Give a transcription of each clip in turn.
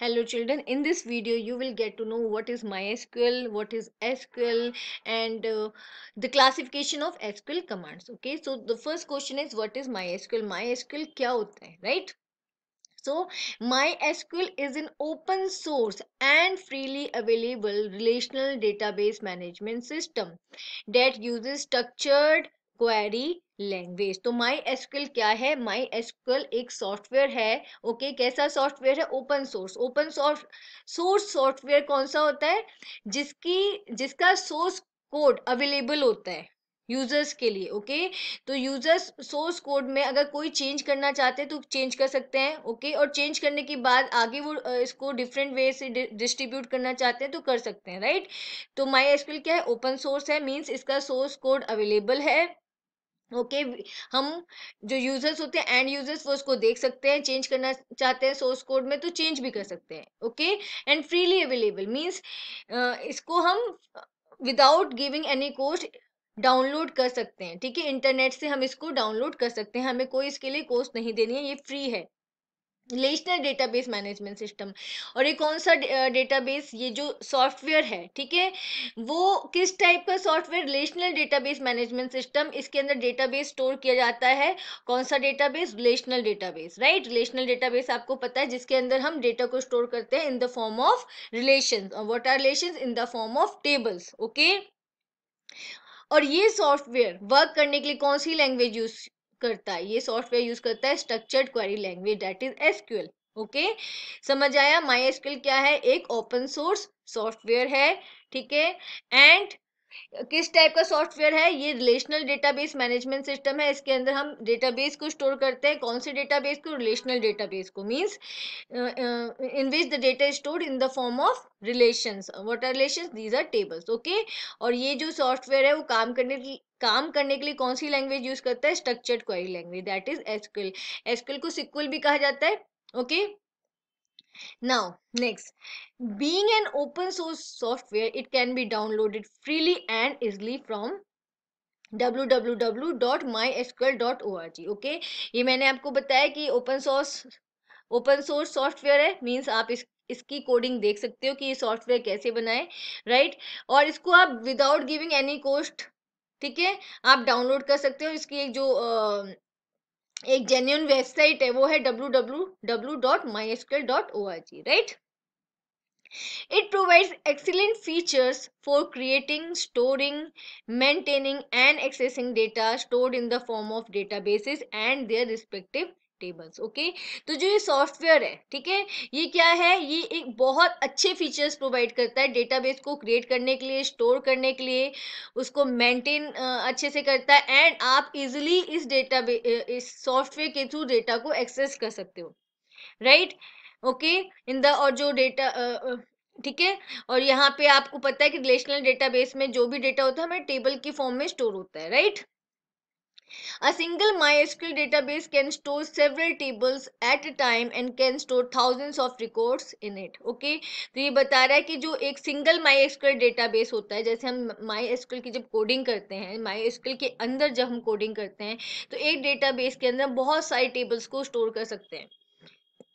hello children in this video you will get to know what is mysql what is sql and uh, the classification of sql commands okay so the first question is what is mysql mysql kya hota hai right so MySQL is an open source and freely available relational database management system that uses structured query language तो MySQL क्या है MySQL एक software है okay okay, कैसा software है open source open soft source software कौन सा होता है जिसकी जिसका सोर्स कोड अवेलेबल होता है यूजर्स के लिए ओके okay? तो यूजर्स सोर्स कोड में अगर कोई चेंज करना चाहते हैं तो चेंज कर सकते हैं ओके okay? और चेंज करने के बाद आगे वो इसको डिफरेंट वे से डिस्ट्रीब्यूट करना चाहते हैं तो कर सकते हैं राइट तो माई एसक्यूएल क्या है ओपन सोर्स है मीन्स इसका सोर्स कोड अवेलेबल है ओके okay, हम जो यूजर्स होते हैं एंड यूजर्स वो उसको देख सकते हैं चेंज करना चाहते हैं सोर्स कोड में तो चेंज भी कर सकते हैं okay and freely available means इसको हम without giving any cost download कर सकते हैं ठीक है इंटरनेट से हम इसको डाउनलोड कर सकते हैं हमें कोई इसके लिए कोस्ट नहीं देनी है ये फ्री है रिलेशनल डेटाबेस मैनेजमेंट सिस्टम और ये कौन सा डेटाबेस ये जो सॉफ्टवेयर है ठीक है वो किस टाइप का software relational database management system इसके अंदर डेटाबेस स्टोर किया जाता है कौन सा database relational database right relational database आपको पता है जिसके अंदर हम डेटा को स्टोर करते हैं in the form of relation what are relation in the form of tables okay और ये सॉफ्टवेयर वर्क करने के लिए कौन सी लैंग्वेज यूज करता है ये सॉफ्टवेयर यूज करता है structured query language that is SQL okay समझ आया माई एसक्यूएल क्या है एक ओपन सोर्स सॉफ्टवेयर है ठीक है एंड किस टाइप का सॉफ्टवेयर है ये रिलेशनल डेटाबेस मैनेजमेंट सिस्टम है इसके अंदर हम डेटाबेस को स्टोर करते हैं कौन से डेटाबेस को रिलेशनल डेटाबेस को means in which the data stored in the form of relations what are relations these are tables okay और ये जो सॉफ्टवेयर है वो काम करने की काम करने के लिए कौन सी लैंग्वेज यूज करता है structured query language that is SQL SQL को सिक्वल भी कहा जाता है okay okay? Now, next, being an open source software, it can be downloaded freely and easily from www.mysql.org okay ye maine aapko bataya ki open source open source software hai means aap is इसकी coding देख सकते हो कि ये software कैसे बनाए right और इसको आप विदाउट गिविंग एनी कोस्ट ठीक है आप डाउनलोड कर सकते हो इसकी एक जो एक जेन्यून वेबसाइट है वो है W W W www.mysql.org right it provide excellent features for creating storing maintaining and accessing data stored in the form of databases and their respective tables okay तो जो ये सॉफ्टवेयर है ठीक है ये क्या है ये एक बहुत अच्छे फीचर्स प्रोवाइड करता है डेटाबेस को क्रिएट करने के लिए स्टोर करने के लिए उसको मेंटेन अच्छे से करता है एंड आप इजिली इस डेटा इस सॉफ्टवेयर के थ्रू डेटा को एक्सेस कर सकते हो राइट ओके इन द और जो डेटा ठीक है और यहाँ पे आपको पता है कि रिलेशनल डेटाबेस में जो भी डेटा होता है हमारे टेबल के फॉर्म में स्टोर होता है right A single MySQL database can store several tables at a time and can store thousands of records in it. Okay, तो ये बता रहा है कि जो एक single MySQL database होता है जैसे हम MySQL की जब coding करते हैं MySQL के अंदर जब हम coding करते हैं तो एक database के अंदर बहुत सारे tables को store कर सकते हैं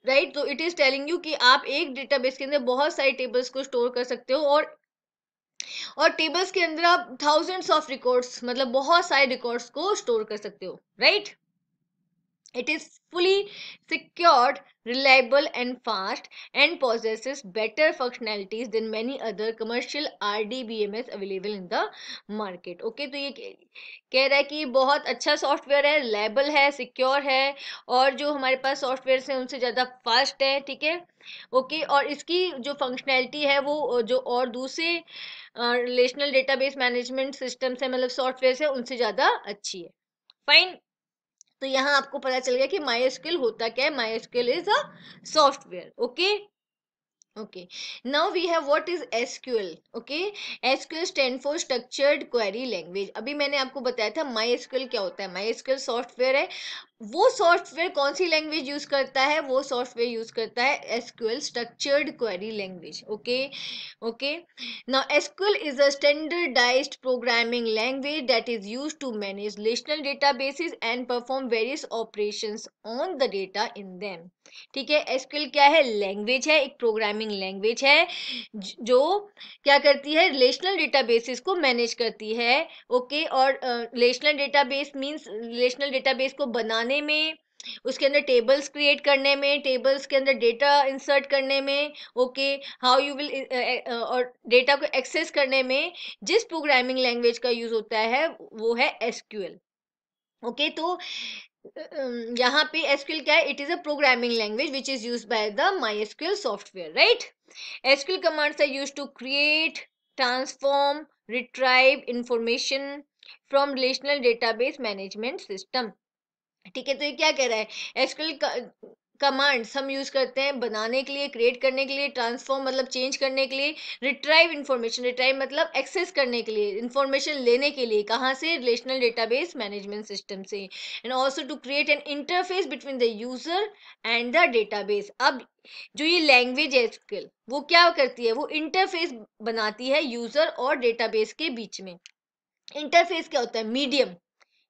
राइट तो इट इज़ टेलिंग यू कि आप एक डेटाबेस के अंदर बहुत सारे टेबल्स को स्टोर कर सकते हो और और टेबल्स के अंदर आप थाउजेंड्स ऑफ रिकॉर्ड्स मतलब बहुत सारे रिकॉर्ड्स को स्टोर कर सकते हो right it is fully secured reliable and and fast reliable better functionalities than many other commercial R D B M S available in the market okay तो ये कह रहा है कि बहुत अच्छा सॉफ्टवेयर है रिलायबल है सिक्योर है और जो हमारे पास सॉफ्टवेयर है उनसे ज़्यादा फास्ट है ठीक है ओके और इसकी जो फंक्शनैलिटी है वो जो और दूसरे रिलेशनल डेटाबेस मैनेजमेंट सिस्टम से मतलब सॉफ्टवेयर से उनसे ज़्यादा अच्छी है फाइन तो यहाँ आपको पता चल गया कि माई स्किल होता क्या है my skill is a software okay okay now we have what is SQL okay SQL stand for structured query language अभी मैंने आपको बताया था माई mysql क्या होता है माई mysql सॉफ्टवेयर है वो सॉफ्टवेयर कौन सी लैंग्वेज यूज़ करता है वो सॉफ्टवेयर यूज़ करता है SQL structured query language okay okay now SQL is a standardized programming language that is used to manage relational databases and perform various operations on the data in them ठीक है SQL क्या है language है एक programming language है जो क्या करती है रिलेशनल डेटाबेसेस को मैनेज करती है ओके okay? और relational database means relational database को बनाने बनाने में उसके अंदर टेबल्स क्रिएट करने में टेबल्स के अंदर डेटा इंसर्ट करने में ओके हाउ यू विल और डेटा को एक्सेस करने में जिस प्रोग्रामिंग लैंग्वेज का यूज़ होता है वो है एसक्यूएल ओके okay, तो यहाँ पे SQL क्या है it is a programming language which is use by the my SQL software right SQL commands are use to create transform retrieve information from relational database management system ठीक है तो ये क्या कह रहा है एक्सक्ल कमांड्स हम यूज करते हैं बनाने के लिए क्रिएट करने के लिए ट्रांसफॉर्म मतलब चेंज करने के लिए रिट्राइव इन्फॉर्मेशन रिट्राइव मतलब एक्सेस करने के लिए इन्फॉर्मेशन लेने के लिए कहाँ से रिलेशनल डेटाबेस मैनेजमेंट सिस्टम से and also to create an interface between the user and the database अब जो ये लैंग्वेज है स्किल वो क्या करती है वो इंटरफेस बनाती है यूजर और डेटाबेस के बीच में इंटरफेस क्या होता है मीडियम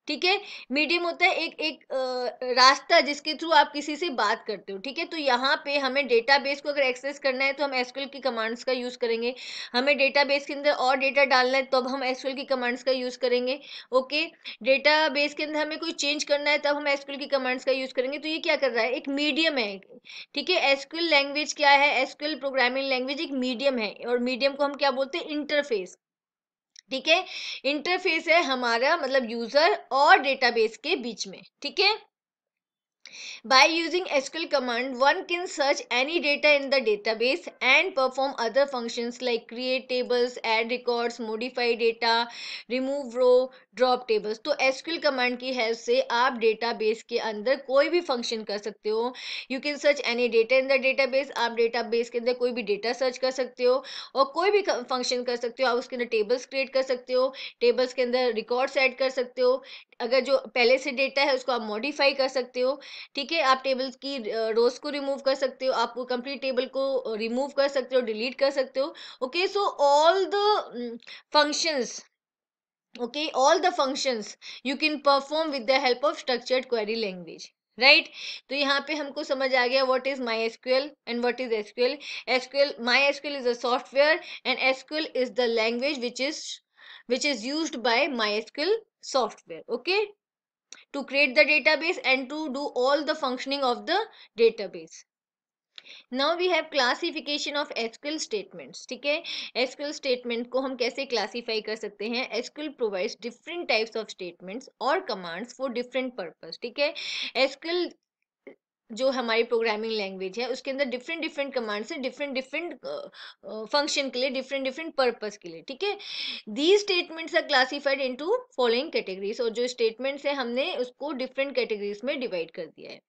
ठीक है मीडियम होता है एक एक रास्ता जिसके थ्रू आप किसी से बात करते हो ठीक है तो यहाँ पे हमें डेटाबेस को अगर एक्सेस करना है तो हम एसक्यूएल की कमांड्स का यूज़ करेंगे हमें डेटाबेस के अंदर और डेटा डालना है तब हम एसक्यूएल की कमांड्स का यूज़ करेंगे ओके डेटाबेस के अंदर हमें कोई चेंज करना है तब हम एसक्यूएल की कमांड्स का यूज़ करेंगे तो ये क्या कर रहा है एक मीडियम है ठीक है एसक्यूएल लैंग्वेज क्या है एसक्यूएल प्रोग्रामिंग लैंग्वेज एक मीडियम है और मीडियम को हम क्या बोलते हैं इंटरफेस ठीक है इंटरफेस है हमारा मतलब यूजर और डेटाबेस के बीच में ठीक है By using SQL command, one can search any data in the database and perform other functions like create tables, add records, modify data, remove row, drop tables. तो SQL command की help से आप database के अंदर कोई भी function कर सकते हो You can search any data in the database. आप database के अंदर कोई भी data search कर सकते हो और कोई भी function कर सकते हो आप उसके अंदर tables create कर सकते हो tables के अंदर records add कर सकते हो अगर जो पहले से data है उसको आप modify कर सकते हो ठीक है आप टेबल्स की रोज को रिमूव कर सकते हो आप कंप्लीट टेबल को रिमूव कर सकते हो डिलीट कर सकते हो okay so all the functions okay all the functions you can perform with the help of structured query language right तो यहाँ पे हमको समझ आ गया what is MySQL and what is SQL SQL MySQL is a software and SQL is the language which is which is used by MySQL software okay to create the database and to do all the functioning of the database. Now we have classification of SQL statements ठीक है SQL statement को हम कैसे classify कर सकते हैं SQL provides different types of statements और commands for different purpose ठीक है एसक्यूएल जो हमारी प्रोग्रामिंग लैंग्वेज है उसके अंदर डिफरेंट डिफरेंट कमांड्स हैं डिफरेंट डिफरेंट फंक्शन के लिए डिफरेंट डिफरेंट पर्पस के लिए ठीक है these statements are classified into following categories और जो स्टेटमेंट्स हैं हमने उसको डिफरेंट कैटेगरीज में डिवाइड कर दिया है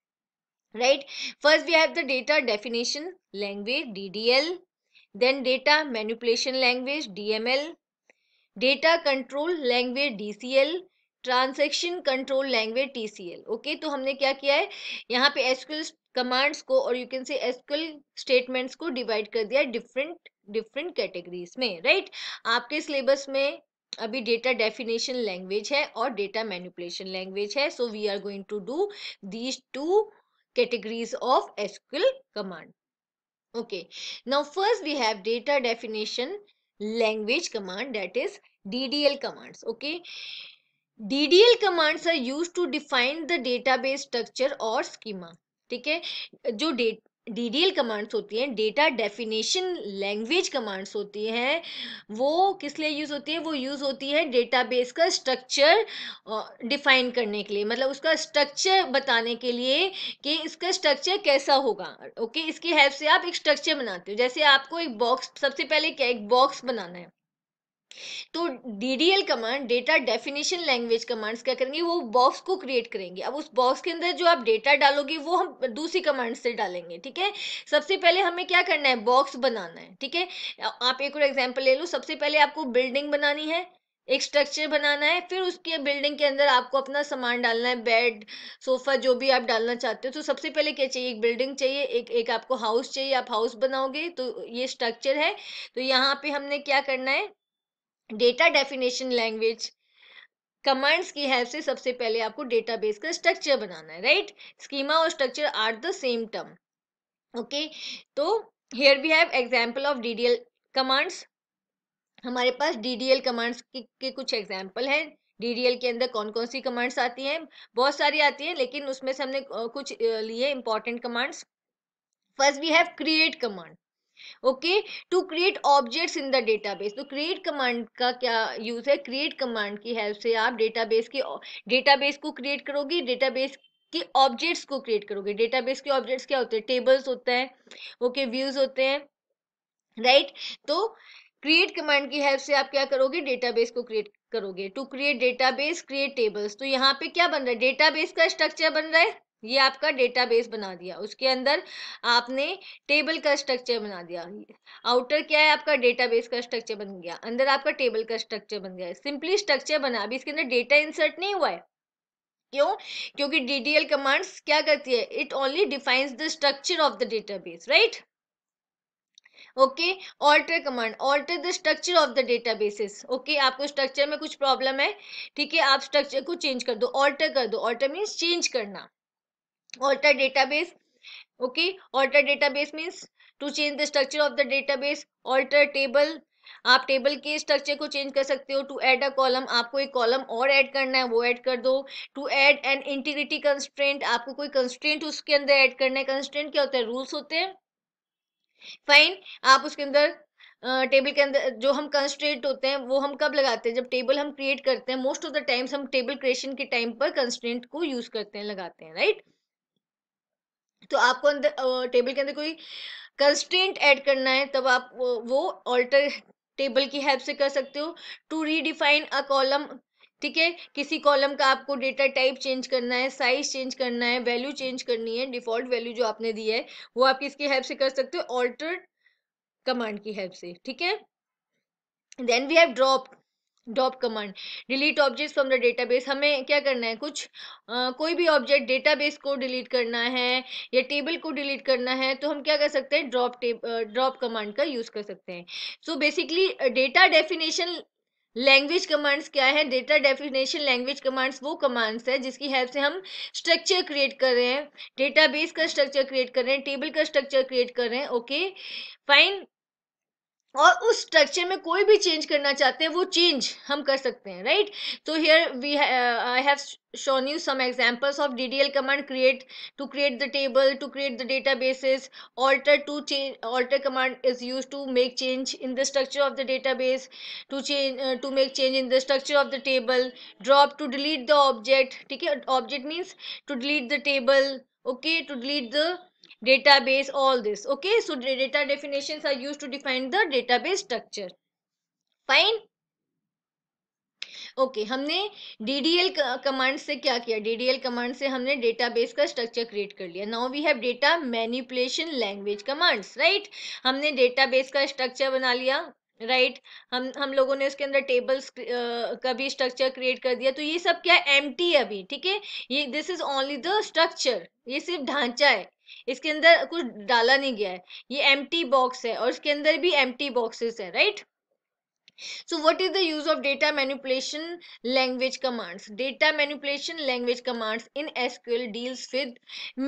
right first we have the data definition language L then data manipulation language L data control language L transaction control language T okay तो हमने क्या किया है यहाँ पे एसक्यूएल कमांड्स को और you can say SQL statements को डिवाइड कर दिया डिफरेंट डिफरेंट कैटेगरीज में राइट आपके सिलेबस में अभी डेटा डेफिनेशन लैंग्वेज है और डेटा मैनिपुलेशन लैंग्वेज है so we are going to do these two categories of SQL command okay now first we have data definition language command that is D D L commands okay L commands are use to define the base structure और schema ठीक है जो date L commands होती हैं data definition language commands होती हैं वो किस लिए यूज़ होती है वो यूज़ होती है डेटाबेस का स्ट्रक्चर डिफाइन करने के लिए मतलब उसका स्ट्रक्चर बताने के लिए कि इसका स्ट्रक्चर कैसा होगा ओके इसकी हेल्प से आप एक स्ट्रक्चर बनाते हो जैसे आपको एक बॉक्स सबसे पहले क्या एक बॉक्स बनाना है तो DDL command data definition language commands क्या करेंगे वो बॉक्स को क्रिएट करेंगे अब उस बॉक्स के अंदर जो आप डेटा डालोगे वो हम दूसरी कमांड से डालेंगे ठीक है सबसे पहले हमें क्या करना है बॉक्स बनाना है ठीक है आप एक और एग्जाम्पल ले लो सबसे पहले आपको बिल्डिंग बनानी है एक स्ट्रक्चर बनाना है फिर उसके बिल्डिंग के अंदर आपको अपना सामान डालना है बेड सोफा जो भी आप डालना चाहते हो तो सबसे पहले क्या चाहिए एक बिल्डिंग चाहिए एक एक आपको हाउस चाहिए आप हाउस बनाओगे तो ये स्ट्रक्चर है तो यहाँ पे हमने क्या करना है डेटा डेफिनेशन लैंग्वेज कमांड्स की हेल्प से सबसे पहले आपको डेटाबेस का स्ट्रक्चर बनाना है राइट स्कीमा और structure are the same term okay तो here we have example of DDL commands हमारे पास डीडीएल कमांड्स के, कुछ एग्जाम्पल हैं डीडीएल के अंदर कौन कौन सी कमांड्स आती हैं बहुत सारी आती हैं लेकिन उसमें से हमने कुछ लिए important commands first we have create command okay to create objects in the database तो क्रिएट कमांड का क्या यूज़ है क्रिएट कमांड की हेल्प से आप डेटाबेस के डेटाबेस को क्रिएट करोगे डेटाबेस के ऑब्जेक्ट्स को क्रिएट करोगे डेटाबेस के ऑब्जेक्ट्स क्या होते हैं टेबल्स होते हैं ओके व्यूज होते हैं राइट तो क्रिएट कमांड की हेल्प से आप क्या करोगे डेटाबेस को क्रिएट करोगे to create database create tables तो यहाँ पे क्या बन रहा है डेटाबेस का स्ट्रक्चर बन रहा है ये आपका डेटाबेस बना दिया उसके अंदर आपने टेबल का स्ट्रक्चर बना दिया आउटर क्या है आपका डेटाबेस का स्ट्रक्चर बन गया अंदर आपका टेबल का स्ट्रक्चर बन गया सिंपली स्ट्रक्चर बना अभी इसके अंदर डेटा इंसर्ट नहीं हुआ है क्यों क्योंकि डीडीएल कमांड्स क्या करती है it only defines the structure of the database right okay alter command alter the structure of the data basis okay आपको स्ट्रक्चर में कुछ प्रॉब्लम है ठीक है आप स्ट्रक्चर को चेंज कर दो ऑल्टर कर दो ऑल्टर मीन्स चेंज करना alter database okay alter database means to change the structure of the database alter table आप टेबल के स्ट्रक्चर को चेंज कर सकते हो टू ऐड अ कॉलम आपको एक कॉलम और ऐड करना है वो ऐड कर दो to add an integrity constraint आपको कोई कंस्ट्रेंट उसके अंदर ऐड करना है कंस्ट्रेंट क्या होता है रूल्स होते हैं फाइन आप उसके अंदर टेबल के अंदर जो हम कंस्ट्रेंट होते हैं वो हम कब लगाते हैं जब टेबल हम क्रिएट करते हैं मोस्ट ऑफ द टाइम्स हम टेबल क्रिएशन के टाइम पर कंस्ट्रेंट को यूज करते हैं लगाते हैं राइट right? तो आपको अंदर टेबल के अंदर कोई कंस्टेंट ऐड करना है तब आप वो ऑल्टर टेबल की हेल्प से कर सकते हो टू रीडिफाइन अ कॉलम ठीक है किसी कॉलम का आपको डेटा टाइप चेंज करना है साइज चेंज करना है वैल्यू चेंज करनी है डिफॉल्ट वैल्यू जो आपने दी है वो आप किसकी हेल्प से कर सकते हो ऑल्टर कमांड की हेल्प से ठीक है then we have drop drop command delete object from the database हमें क्या करना है कुछ आ, कोई भी ऑब्जेक्ट डेटाबेस को डिलीट करना है या टेबल को डिलीट करना है तो हम क्या कर सकते हैं ड्रॉप ड्रॉप कमांड का यूज़ कर सकते हैं so basically data definition language commands क्या है डेटा डेफिनेशन लैंग्वेज कमांड्स वो कमांड्स है जिसकी हेल्प से हम स्ट्रक्चर क्रिएट कर रहे हैं डेटाबेस का स्ट्रक्चर क्रिएट कर रहे हैं टेबल का स्ट्रक्चर क्रिएट कर रहे हैं ओके फाइन और उस स्ट्रक्चर में कोई भी चेंज करना चाहते हैं वो चेंज हम कर सकते हैं राइट तो here we I have shown you some examples of ddl command create to create the table to create the databases alter to change alter command is used to make change in the structure of the database to change uh, to make change in the structure of the table drop to delete the object ठीक है object means to delete the table okay to delete the database all this okay so data definitions are used to define the database structure fine okay okay, हमने L command से क्या किया L command से हमने database का structure create कर लिया now we have data manipulation language commands right हमने डेटाबेस का स्ट्रक्चर बना लिया राइट right? हम हम लोगों ने उसके अंदर टेबल्स का भी स्ट्रक्चर क्रिएट कर दिया तो ये सब क्या एम टी अभी ठीक है ये this is only the structure ये सिर्फ ढांचा है इसके अंदर कुछ डाला नहीं गया है ये एम बॉक्स है और इसके अंदर भी एम बॉक्सेस है right right? so what is the use of data manipulation language commands data manipulation language commands in sql deals with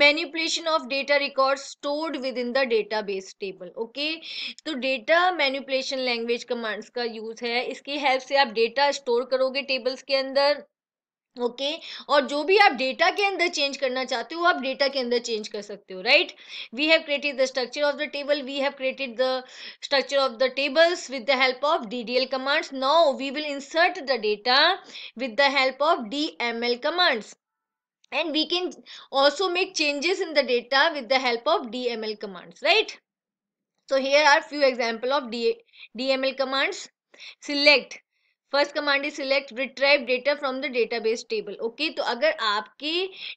manipulation of data records stored within the database table okay तो data manipulation language commands का use है इसकी help से आप data store करोगे tables के अंदर okay okay? और जो भी आप डेटा के अंदर चेंज करना चाहते हो आप डेटा के अंदर चेंज कर सकते हो right we have created the structure of the table we have created the structure of the tables with the help of DDL commands now we will insert the data with the help of DML commands make changes in the data with the help of D M L commands right so here are few example of D D M L commands select first command is select retrieve data from the database table okay तो अगर आपके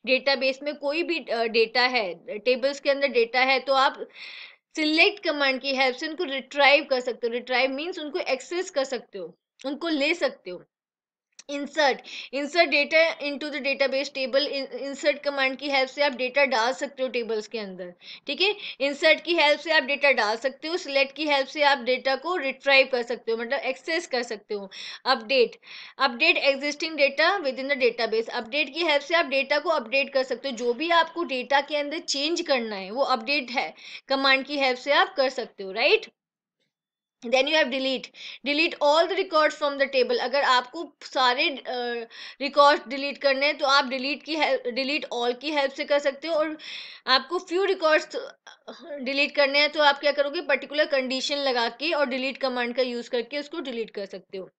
database में कोई भी data है tables के अंदर data है तो आप सिलेक्ट कमांड की हेल्प से उनको रिट्राइव कर सकते हो रिट्राइव मीन्स उनको एक्सेस कर सकते हो उनको ले सकते हो insert insert data into the database table insert command की हेल्प से आप डेटा डाल सकते हो टेबल्स के अंदर ठीक है इंसर्ट की हेल्प से आप डेटा डाल सकते हो सिलेक्ट की हेल्प से आप डेटा को रिट्राइव कर सकते हो मतलब एक्सेस कर सकते हो update update existing data within the base update की हेल्प से आप डेटा को अपडेट कर सकते हो जो भी आपको डेटा के अंदर चेंज करना है वो अपडेट है कमांड की हेल्प से आप कर सकते हो right then you have delete delete all the record from the table अगर आपको सारे रिकॉर्ड uh, डिलीट करने हैं तो आप डिलीट की डिलीट ऑल की हेल्प से कर सकते हो और आपको फ्यू रिकॉर्ड्स डिलीट करने हैं तो आप क्या करोगे पर्टिकुलर कंडीशन लगा के और डिलीट कमांड का यूज़ करके उसको डिलीट कर सकते हो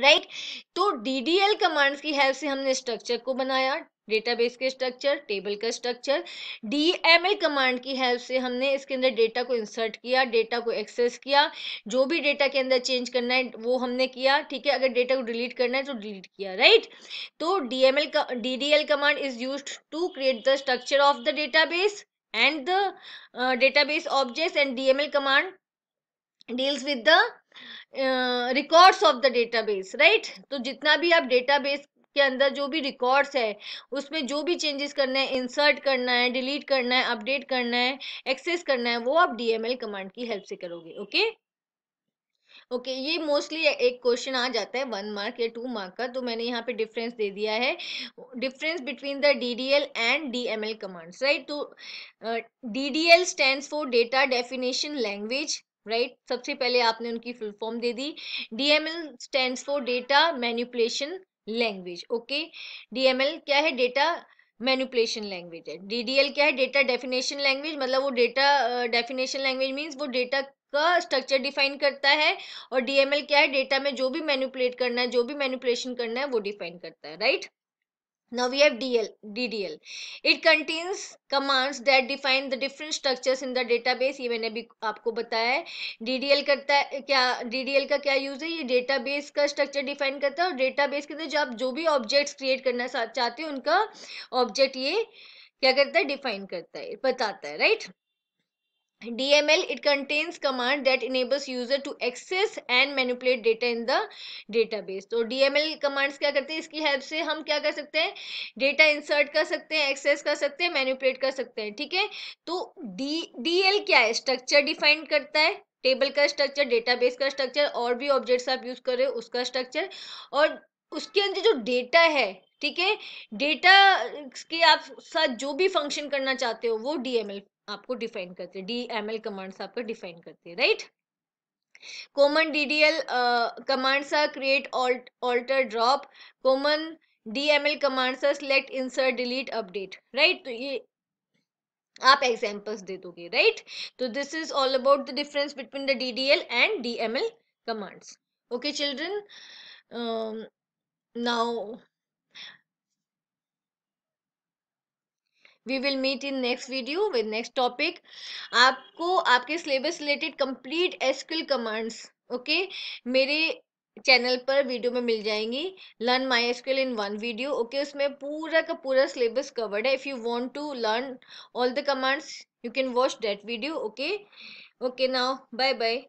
राइट right? तो डी डी एल कमांड्स की हेल्प से हमने स्ट्रक्चर को बनाया डेटाबेस के स्ट्रक्चर टेबल का स्ट्रक्चर डीएमए कमांड की हेल्प से हमने इसके अंदर डेटा को इंसर्ट किया डेटा को एक्सेस किया जो भी डेटा के अंदर चेंज करना है वो हमने किया ठीक है अगर डेटा को डिलीट करना है तो डिलीट किया राइट तो DML DDL command is use to create the structure of the database and the uh, database objects and dml command deals with the uh, records of the database right तो जितना भी आप database के अंदर जो भी records है उसमें जो भी चेंजेस करना है इंसर्ट करना है डिलीट करना है अपडेट करना है एक्सेस करना है वो आप डीएमएल कमांड की हेल्प से करोगे ओके ओके okay, ये मोस्टली एक क्वेश्चन आ जाता है वन मार्क या टू मार्क का तो मैंने यहाँ पे डिफरेंस दे दिया है difference between the DDL and DML commands right तो D D L stand for data definition language right सबसे पहले आपने उनकी फुल फॉर्म दे दी DML stands stand for data manipulation language okay DML क्या है डेटा मैनुपलेशन लैंग्वेज है डीडीएल क्या है डेटा डेफिनेशन लैंग्वेज मतलब वो डेटा डेफिनेशन लैंग्वेज मीन्स वो डेटा का स्ट्रक्चर डिफाइन करता है और डीएमएल क्या है डेटा में जो भी मैनुपलेट करना है जो भी मैनुपलेशन करना है वो डिफाइन करता है right right? Now we have DL, DDL. It contains commands that define the different structures in the database. ये मैंने अभी आपको बताया है DDL करता है क्या DDL का क्या यूज़ है ये डेटाबेस का स्ट्रक्चर डिफाइन करता है और डेटाबेस के अंदर जो आप जो भी ऑब्जेक्ट्स क्रिएट करना चाहते हो उनका ऑब्जेक्ट ये क्या करता है डिफाइन करता है बताता है right DML, it contains command that enables user to access and manipulate data in the database. तो DML commands क्या करते हैं इसकी help से हम क्या कर सकते हैं data insert कर सकते हैं access कर सकते हैं manipulate कर सकते हैं ठीक है तो डी DL क्या है structure define करता है टेबल का स्ट्रक्चर बेस का स्ट्रक्चर और भी ऑब्जेक्ट्स आप यूज कर रहे हो उसका स्ट्रक्चर और उसके अंदर जो डेटा है ठीक है डेटा के आप साथ जो भी फंक्शन करना चाहते हो वो डीएमएल आपको डिफाइन करते हैं डी एम एल कमांड्स आपको डिफाइन करते हैं right common D D L commands are create alter drop common D M L commands are select insert delete update right तो ये आप एग्जाम्पल्स दे दोगे राइट तो this is all about the difference between the D D L and D M L commands okay children now we will meet in next video with next topic आपको आपके syllabus related complete SQL commands okay मेरे channel पर video में मिल जाएंगी learn my SQL in one video okay उसमें पूरा का पूरा सिलेबस कवर्ड है if you want to learn all the commands you can watch that video okay okay now bye bye